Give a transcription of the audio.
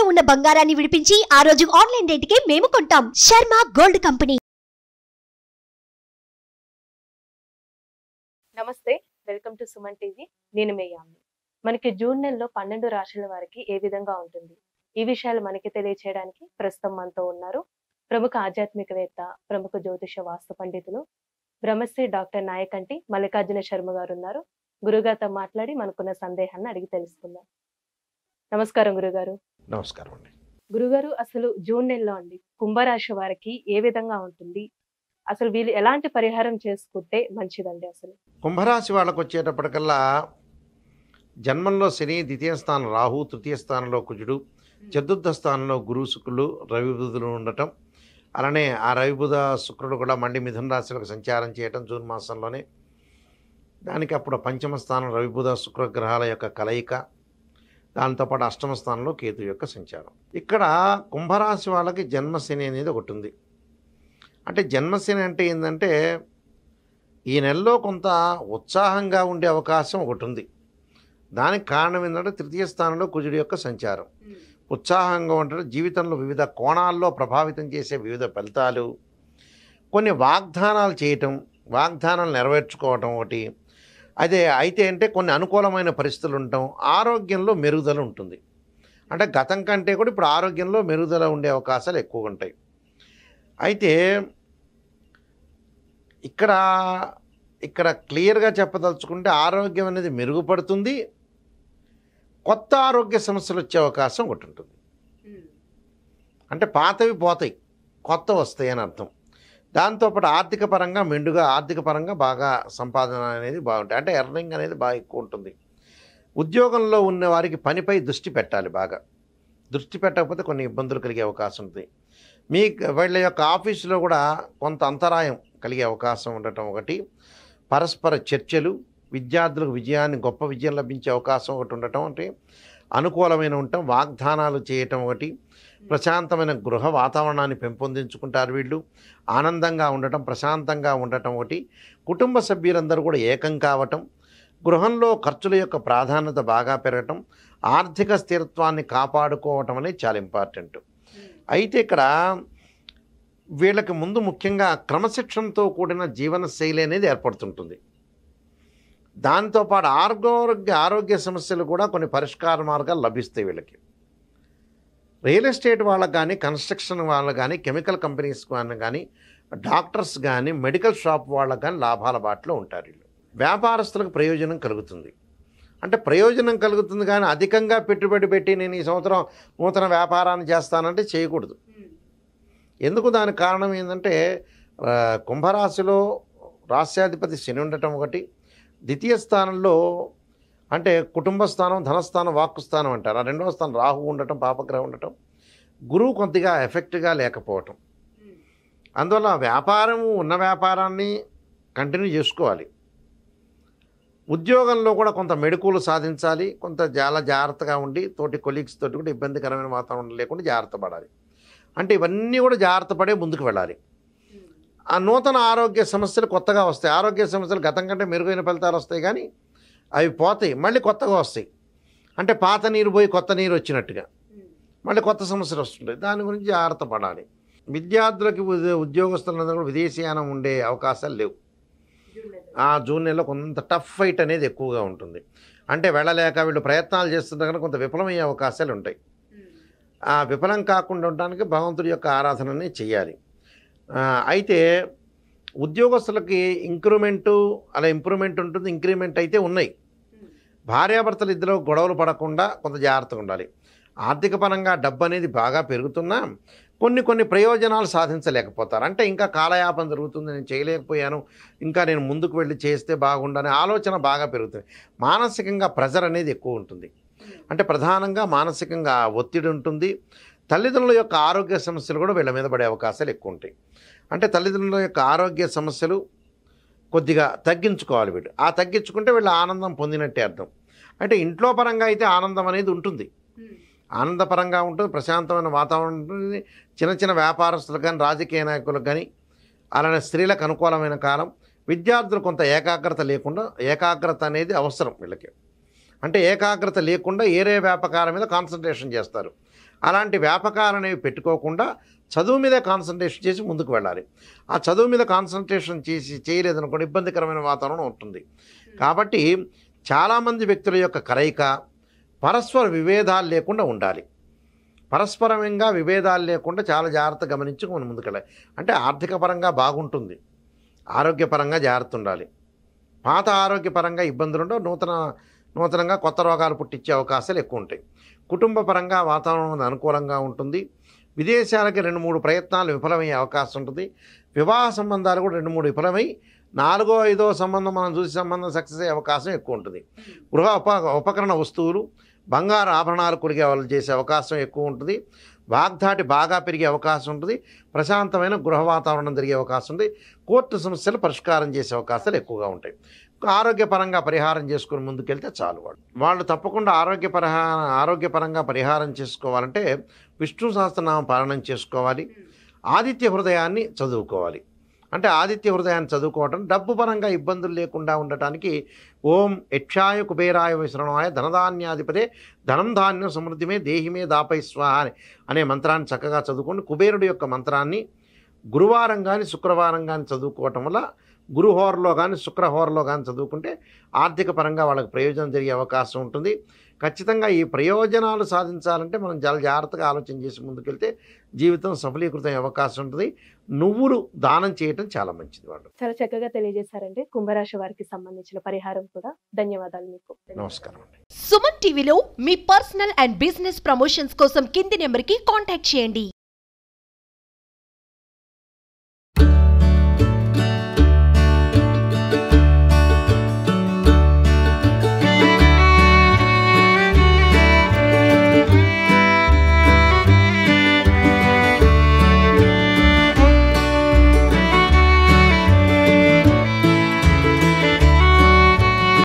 తాకట్టులో ఉన్న బంగారాన్ని విడిపించి ఆ రోజు ఆన్లైన్ కి మేము కొంటాం శర్మ గోల్డ్ కంపెనీ నమస్తే వెల్కమ్ టు సుమన్ టీవీ నేను మేయామి మనకి జూన్ నెలలో పన్నెండు రాశుల వారికి ఏ విధంగా ఉంటుంది ఈ విషయాలు మనకి తెలియచేయడానికి ప్రస్తుతం మనతో ఉన్నారు ప్రముఖ ఆధ్యాత్మికవేత్త ప్రముఖ జ్యోతిష వాస్తు పండితులు బ్రహ్మశ్రీ డాక్టర్ నాయకంటి మల్లికార్జున శర్మ గారు ఉన్నారు గురుగారితో మాట్లాడి మనకున్న సందేహాన్ని అడిగి తెలుసుకుందాం నమస్కారం గురుగారు నమస్కారం అండి గురుగారు అసలు జూన్ నెలలో అండి కుంభరాశి వారికి ఏ విధంగా ఉంటుంది అసలు వీళ్ళు ఎలాంటి పరిహారం చేసుకుంటే మంచిదండి అసలు కుంభరాశి వాళ్ళకు వచ్చేటప్పటికల్లా జన్మంలో శని ద్వితీయ స్థానం రాహు తృతీయ స్థానంలో కుజుడు చతుర్థ స్థానంలో గురు శుక్రులు రవి బుధులు ఉండటం అలానే ఆ రవి బుధ శుక్రుడు కూడా మండి మిథున రాశులకు సంచారం చేయటం జూన్ మాసంలోనే దానికి అప్పుడు పంచమ స్థానం రవి బుధ శుక్రగ్రహాల యొక్క కలయిక దాంతోపాటు అష్టమ స్థానంలో కేతు యొక్క సంచారం ఇక్కడ కుంభరాశి వాళ్ళకి జన్మశని అనేది ఒకటి ఉంది అంటే జన్మశని అంటే ఏంటంటే ఈ నెలలో కొంత ఉత్సాహంగా ఉండే అవకాశం ఒకటి ఉంది దానికి కారణం ఏంటంటే తృతీయ స్థానంలో కుజుడి యొక్క సంచారం ఉత్సాహంగా ఉంటారు జీవితంలో వివిధ కోణాల్లో ప్రభావితం చేసే వివిధ ఫలితాలు కొన్ని వాగ్దానాలు చేయటం వాగ్దానాలు నెరవేర్చుకోవటం ఒకటి అదే అయితే అంటే కొన్ని అనుకూలమైన పరిస్థితులు ఉండటం ఆరోగ్యంలో మెరుగుదల ఉంటుంది అంటే గతం కంటే కూడా ఇప్పుడు ఆరోగ్యంలో మెరుగుదల ఉండే అవకాశాలు ఎక్కువగా ఉంటాయి అయితే ఇక్కడ ఇక్కడ క్లియర్గా చెప్పదలుచుకుంటే ఆరోగ్యం అనేది మెరుగుపడుతుంది కొత్త ఆరోగ్య సమస్యలు వచ్చే అవకాశం ఒకటి ఉంటుంది అంటే పాతవి పోతాయి కొత్త వస్తాయి అని అర్థం దాంతోపాటు ఆర్థిక పరంగా మెండుగా ఆర్థిక పరంగా బాగా సంపాదన అనేది బాగుంటుంది అంటే ఎర్నింగ్ అనేది బాగా ఎక్కువ ఉంటుంది ఉద్యోగంలో ఉన్న వారికి పనిపై దృష్టి పెట్టాలి బాగా దృష్టి పెట్టకపోతే కొన్ని ఇబ్బందులు కలిగే అవకాశం ఉంది మీ వీళ్ళ యొక్క ఆఫీసులో కూడా కొంత అంతరాయం కలిగే అవకాశం ఉండటం ఒకటి పరస్పర చర్చలు విద్యార్థులకు విజయాన్ని గొప్ప విజయం లభించే అవకాశం ఒకటి ఉండటం అంటే అనుకూలమైన ఉంటాం వాగ్దానాలు చేయటం ఒకటి ప్రశాంతమైన గృహ వాతావరణాన్ని పెంపొందించుకుంటారు వీళ్ళు ఆనందంగా ఉండటం ప్రశాంతంగా ఉండటం ఒకటి కుటుంబ సభ్యులందరూ కూడా ఏకం కావటం గృహంలో ఖర్చుల యొక్క ప్రాధాన్యత బాగా పెరగటం ఆర్థిక స్థిరత్వాన్ని కాపాడుకోవటం అనేది చాలా ఇంపార్టెంట్ అయితే ఇక్కడ వీళ్ళకి ముందు ముఖ్యంగా క్రమశిక్షణతో కూడిన జీవన శైలి అనేది ఏర్పడుతుంటుంది దాంతోపాటు ఆరోగ్య ఆరోగ్య సమస్యలు కూడా కొన్ని పరిష్కార మార్గాలు లభిస్తాయి వీళ్ళకి రియల్ ఎస్టేట్ వాళ్ళకు కానీ కన్స్ట్రక్షన్ వాళ్ళకు కానీ కెమికల్ కంపెనీస్ కానీ కానీ డాక్టర్స్ కానీ మెడికల్ షాప్ వాళ్ళకు కానీ లాభాల బాటలో ఉంటారు వీళ్ళు వ్యాపారస్తులకు ప్రయోజనం కలుగుతుంది అంటే ప్రయోజనం కలుగుతుంది కానీ అధికంగా పెట్టుబడి పెట్టి నేను ఈ సంవత్సరం నూతన వ్యాపారాన్ని చేస్తానంటే చేయకూడదు hmm. ఎందుకు దానికి కారణం ఏంటంటే కుంభరాశిలో రాశ్యాధిపతి శని ఉండటం ఒకటి ద్వితీయ స్థానంలో అంటే కుటుంబ స్థానం ధనస్థానం వాక్కు స్థానం అంటారు ఆ రెండవ స్థానం రాహు ఉండటం పాపగ్రహం ఉండటం గురువు కొద్దిగా ఎఫెక్ట్గా లేకపోవటం అందువల్ల వ్యాపారం ఉన్న వ్యాపారాన్ని కంటిన్యూ చేసుకోవాలి ఉద్యోగంలో కూడా కొంత మెడుకులు సాధించాలి కొంత చాలా జాగ్రత్తగా ఉండి తోటి కొలీగ్స్ తోటి కూడా ఇబ్బందికరమైన వాతావరణం లేకుండా జాగ్రత్త పడాలి అంటే ఇవన్నీ కూడా జాగ్రత్త ముందుకు వెళ్ళాలి ఆ నూతన ఆరోగ్య సమస్యలు కొత్తగా వస్తాయి ఆరోగ్య సమస్యలు గతం కంటే మెరుగైన ఫలితాలు వస్తాయి కానీ అవి పోతాయి మళ్ళీ కొత్తగా వస్తాయి అంటే పాత నీరు పోయి కొత్త నీరు వచ్చినట్టుగా మళ్ళీ కొత్త సమస్యలు వస్తుంటాయి దాని గురించి జాగ్రత్త పడాలి విద్యార్థులకి ఉద్యోగస్తులందరూ కూడా విదేశీయానం ఉండే అవకాశాలు లేవు ఆ జూన్ నెలలో కొంత టఫ్ ఫైట్ అనేది ఎక్కువగా ఉంటుంది అంటే వెళ్ళలేక వీళ్ళు ప్రయత్నాలు చేస్తుంటే కొంత విఫలమయ్యే అవకాశాలు ఉంటాయి ఆ విఫలం కాకుండా ఉండడానికి భగవంతుడి యొక్క ఆరాధనని చేయాలి అయితే ఉద్యోగస్తులకి ఇంక్రిమెంటు అలా ఇంప్రూవ్మెంట్ ఉంటుంది ఇంక్రిమెంట్ అయితే ఉన్నాయి భార్యాభర్తలు ఇద్దరు గొడవలు పడకుండా కొంత జాగ్రత్తగా ఉండాలి ఆర్థిక పరంగా డబ్బు అనేది బాగా పెరుగుతున్నా కొన్ని కొన్ని ప్రయోజనాలు సాధించలేకపోతారు అంటే ఇంకా కాలయాపం జరుగుతుంది నేను చేయలేకపోయాను ఇంకా నేను ముందుకు వెళ్ళి చేస్తే బాగుండనే ఆలోచన బాగా పెరుగుతుంది మానసికంగా ప్రెజర్ అనేది ఎక్కువ ఉంటుంది అంటే ప్రధానంగా మానసికంగా ఒత్తిడి ఉంటుంది తల్లిదండ్రుల యొక్క ఆరోగ్య సమస్యలు కూడా వీళ్ళ మీద పడే అవకాశాలు ఎక్కువ ఉంటాయి అంటే తల్లిదండ్రుల యొక్క ఆరోగ్య సమస్యలు కొద్దిగా తగ్గించుకోవాలి వీళ్ళు ఆ తగ్గించుకుంటే వీళ్ళు ఆనందం పొందినట్టే అర్థం అంటే ఇంట్లో పరంగా అయితే ఆనందం అనేది ఉంటుంది ఆనందపరంగా ఉంటుంది ప్రశాంతమైన వాతావరణం ఉంటుంది చిన్న చిన్న వ్యాపారస్తులకు కానీ రాజకీయ నాయకులకు కానీ అలానే స్త్రీలకు అనుకూలమైన కాలం విద్యార్థులు కొంత ఏకాగ్రత లేకుండా ఏకాగ్రత అనేది అవసరం వీళ్ళకి అంటే ఏకాగ్రత లేకుండా ఏరే వ్యాపకాల మీద కాన్సన్ట్రేషన్ చేస్తారు అలాంటి వ్యాపకాలు అనేవి పెట్టుకోకుండా చదువు మీద కాన్సన్ట్రేషన్ చేసి ముందుకు వెళ్ళాలి ఆ చదువు మీద కాన్సన్ట్రేషన్ చేసి చేయలేదనుకోండి ఇబ్బందికరమైన వాతావరణం ఉంటుంది కాబట్టి చాలామంది వ్యక్తుల యొక్క కలయిక పరస్పర విభేదాలు లేకుండా ఉండాలి పరస్పరంగా విభేదాలు లేకుండా చాలా జాగ్రత్త గమనించి మనం ముందుకెళ్ళాలి అంటే ఆర్థిక పరంగా బాగుంటుంది ఆరోగ్యపరంగా జాగ్రత్త ఉండాలి పాత ఆరోగ్యపరంగా ఇబ్బందులు ఉండవు నూతన నూతనంగా కొత్త రోగాలు పుట్టించే అవకాశాలు ఎక్కువ ఉంటాయి కుటుంబ పరంగా వాతావరణం అనుకూలంగా ఉంటుంది విదేశాలకి రెండు మూడు ప్రయత్నాలు విఫలమయ్యే అవకాశం ఉంటుంది వివాహ సంబంధాలు కూడా రెండు మూడు విఫలమై నాలుగో ఐదో సంబంధం మనం చూసి సంబంధం సక్సెస్ అయ్యే అవకాశం ఎక్కువ ఉంటుంది గృహ ఉప ఉపకరణ వస్తువులు బంగారు ఆభరణాలు కొరిగే వాళ్ళు చేసే అవకాశం ఎక్కువ ఉంటుంది వాగ్దాటి బాగా పెరిగే అవకాశం ఉంటుంది ప్రశాంతమైన గృహ వాతావరణం జరిగే అవకాశం ఉంది కోర్టు సమస్యలు పరిష్కారం చేసే అవకాశాలు ఎక్కువగా ఉంటాయి ఆరోగ్యపరంగా పరిహారం చేసుకుని ముందుకెళ్తే చాలు వాడు వాళ్ళు తప్పకుండా ఆరోగ్యపరహా ఆరోగ్యపరంగా పరిహారం చేసుకోవాలంటే విష్ణు సహస్రనామం పాలనం చేసుకోవాలి ఆదిత్య హృదయాన్ని చదువుకోవాలి అంటే ఆదిత్య హృదయాన్ని చదువుకోవటం డబ్బు పరంగా ఇబ్బందులు లేకుండా ఉండటానికి ఓం యక్షాయ కుబేరాయ విశ్రణాయ ధనధాన్యాధిపతే ధనం ధాన్యం సమృద్ధిమే దేహిమే దాపై స్వాహ అనే మంత్రాన్ని చక్కగా చదువుకోండి కుబేరుడు యొక్క మంత్రాన్ని గురువారం కానీ శుక్రవారం కానీ చదువుకోవటం వల్ల గురు హోరలో కానీ శుక్ర కానీ చదువుకుంటే ఆర్థిక పరంగా వాళ్ళకి ప్రయోజనం జరిగే అవకాశం ఉంటుంది ఖచ్చితంగా ఈ ప్రయోజనాలు సాధించాలంటే మనం చాలా జాగ్రత్తగా ఆలోచన చేసి ముందుకెళ్తే జీవితం సఫలీకృతం అవకాశం ఉంటుంది నువ్వులు దానం చేయటం చాలా మంచిది వాళ్ళు చాలా చక్కగా తెలియజేశారండి కుంభరాశి వారికి సంబంధించిన పరిహారం కూడా ధన్యవాదాలు మీకు నమస్కారం సుమన్ టీవీలో మీ పర్సనల్ అండ్ బిజినెస్ ప్రమోషన్స్ కోసం కింది నెంబర్కి కాంటాక్ట్ చేయండి